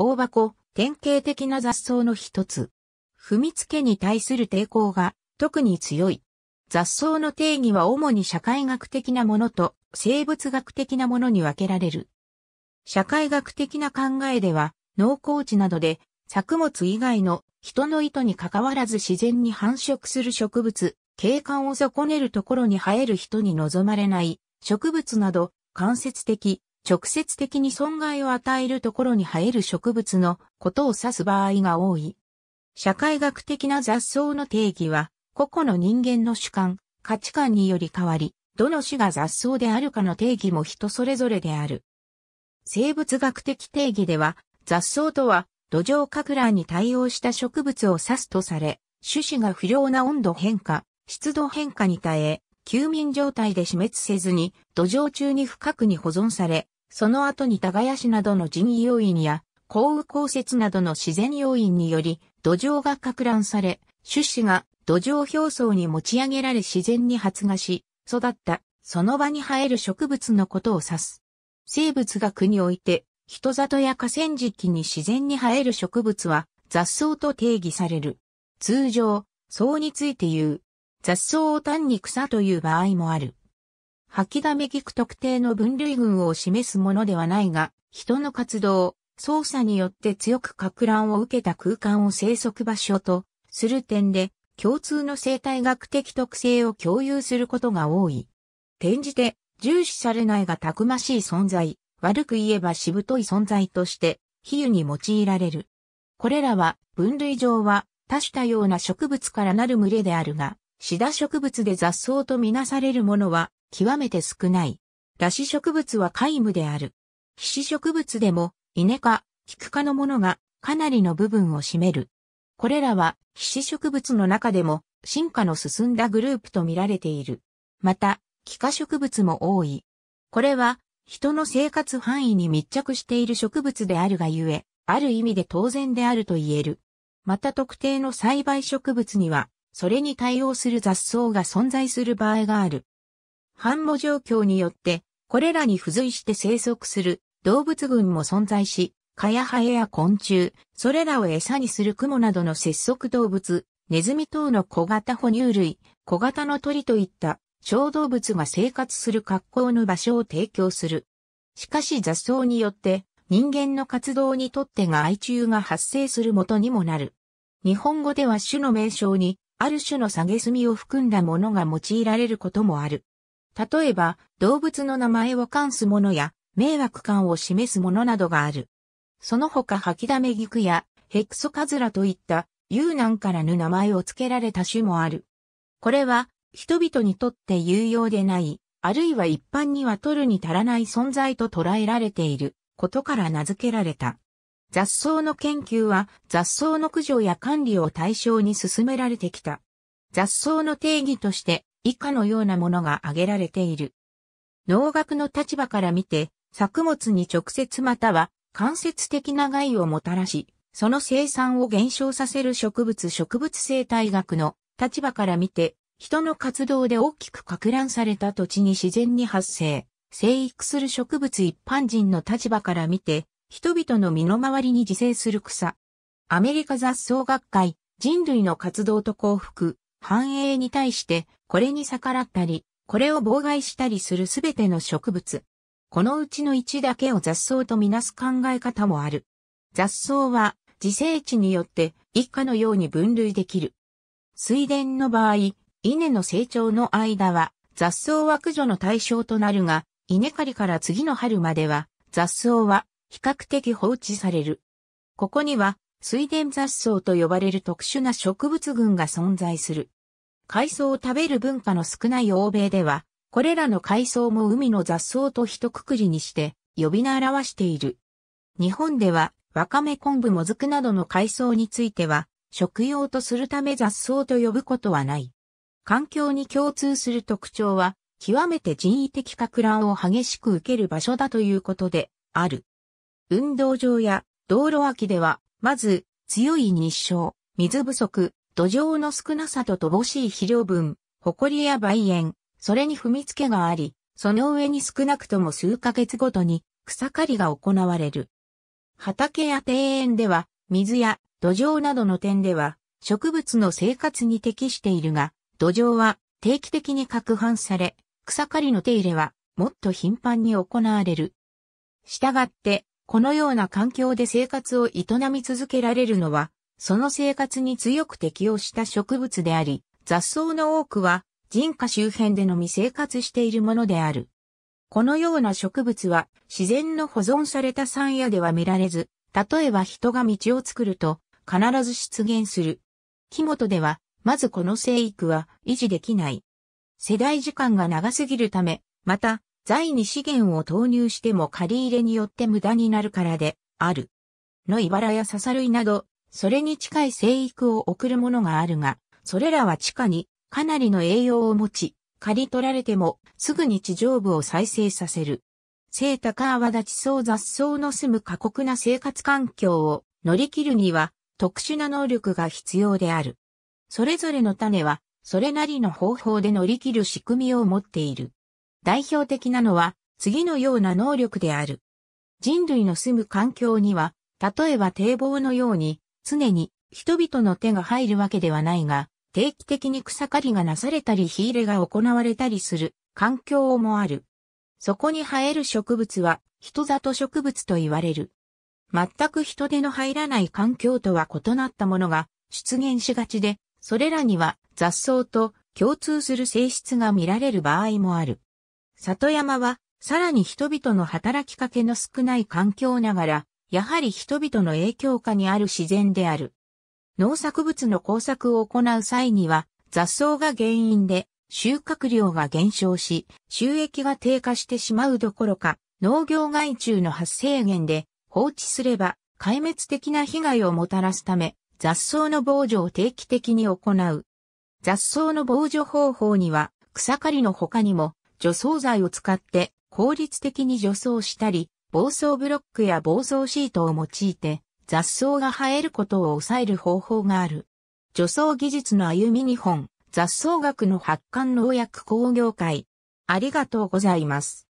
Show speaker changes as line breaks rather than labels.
大箱、典型的な雑草の一つ。踏みつけに対する抵抗が特に強い。雑草の定義は主に社会学的なものと生物学的なものに分けられる。社会学的な考えでは、農耕地などで作物以外の人の意図に関わらず自然に繁殖する植物、景観を損ねるところに生える人に望まれない植物など間接的直接的に損害を与えるところに生える植物のことを指す場合が多い。社会学的な雑草の定義は、個々の人間の主観、価値観により変わり、どの種が雑草であるかの定義も人それぞれである。生物学的定義では、雑草とは土壌拡乱に対応した植物を指すとされ、種子が不良な温度変化、湿度変化に耐え、休眠状態で死滅せずに土壌中に深くに保存され、その後に耕しなどの人要因や、降雨降雪などの自然要因により、土壌が拡乱され、種子が土壌表層に持ち上げられ自然に発芽し、育った、その場に生える植物のことを指す。生物学において、人里や河川敷に自然に生える植物は、雑草と定義される。通常、草について言う。雑草を単に草という場合もある。吐きだめ聞く特定の分類群を示すものではないが、人の活動、操作によって強く拡乱を受けた空間を生息場所とする点で、共通の生態学的特性を共有することが多い。転じて、重視されないがたくましい存在、悪く言えばしぶとい存在として、比喩に用いられる。これらは、分類上は、多種多様な植物からなる群れであるが、シダ植物で雑草とみなされるものは、極めて少ない。裸子植物は皆無である。皮脂植物でも、イネ科、キク科のものがかなりの部分を占める。これらは皮脂植物の中でも進化の進んだグループと見られている。また、気化植物も多い。これは人の生活範囲に密着している植物であるがゆえ、ある意味で当然であると言える。また特定の栽培植物には、それに対応する雑草が存在する場合がある。繁茂状況によって、これらに付随して生息する動物群も存在し、カヤハエや昆虫、それらを餌にするクモなどの節足動物、ネズミ等の小型哺乳類、小型の鳥といった小動物が生活する格好の場所を提供する。しかし雑草によって人間の活動にとってが害虫が発生する元にもなる。日本語では種の名称にある種の下げすみを含んだものが用いられることもある。例えば、動物の名前を冠すものや、迷惑感を示すものなどがある。その他吐きだめ菊や、ヘクソカズラといった、有難からぬ名前を付けられた種もある。これは、人々にとって有用でない、あるいは一般には取るに足らない存在と捉えられている、ことから名付けられた。雑草の研究は雑草の駆除や管理を対象に進められてきた。雑草の定義として以下のようなものが挙げられている。農学の立場から見て、作物に直接または間接的な害をもたらし、その生産を減少させる植物植物生態学の立場から見て、人の活動で大きく拡乱された土地に自然に発生、生育する植物一般人の立場から見て、人々の身の回りに自生する草。アメリカ雑草学会、人類の活動と幸福、繁栄に対してこれに逆らったり、これを妨害したりするすべての植物。このうちの1だけを雑草とみなす考え方もある。雑草は自生地によって一家のように分類できる。水田の場合、稲の成長の間は雑草は駆除の対象となるが、稲刈りから次の春までは雑草は比較的放置される。ここには水田雑草と呼ばれる特殊な植物群が存在する。海藻を食べる文化の少ない欧米では、これらの海藻も海の雑草と一括りにして呼び名表している。日本では、わかめ昆布もずくなどの海藻については、食用とするため雑草と呼ぶことはない。環境に共通する特徴は、極めて人為的格乱を激しく受ける場所だということで、ある。運動場や道路脇では、まず、強い日照、水不足、土壌の少なさと乏しい肥料分、埃や梅園、それに踏みつけがあり、その上に少なくとも数ヶ月ごとに草刈りが行われる。畑や庭園では、水や土壌などの点では、植物の生活に適しているが、土壌は定期的に拡拌され、草刈りの手入れはもっと頻繁に行われる。したがって、このような環境で生活を営み続けられるのはその生活に強く適応した植物であり、雑草の多くは人家周辺でのみ生活しているものである。このような植物は自然の保存された山野では見られず、例えば人が道を作ると必ず出現する。木本では、まずこの生育は維持できない。世代時間が長すぎるため、また、財に資源を投入しても借り入れによって無駄になるからで、ある。の茨や笹類など、それに近い生育を送るものがあるが、それらは地下にかなりの栄養を持ち、刈り取られてもすぐに地上部を再生させる。生高泡立ち雑草の住む過酷な生活環境を乗り切るには特殊な能力が必要である。それぞれの種はそれなりの方法で乗り切る仕組みを持っている。代表的なのは次のような能力である。人類の住む環境には、例えば堤防のように常に人々の手が入るわけではないが、定期的に草刈りがなされたり火入れが行われたりする環境もある。そこに生える植物は人里植物と言われる。全く人手の入らない環境とは異なったものが出現しがちで、それらには雑草と共通する性質が見られる場合もある。里山はさらに人々の働きかけの少ない環境ながらやはり人々の影響下にある自然である。農作物の工作を行う際には、雑草が原因で収穫量が減少し、収益が低下してしまうどころか、農業害虫の発生源で放置すれば壊滅的な被害をもたらすため、雑草の防除を定期的に行う。雑草の防除方法には、草刈りの他にも除草剤を使って効率的に除草したり、暴走ブロックや暴走シートを用いて雑草が生えることを抑える方法がある。除草技術の歩み日本、雑草学の発刊農薬工業会。ありがとうございます。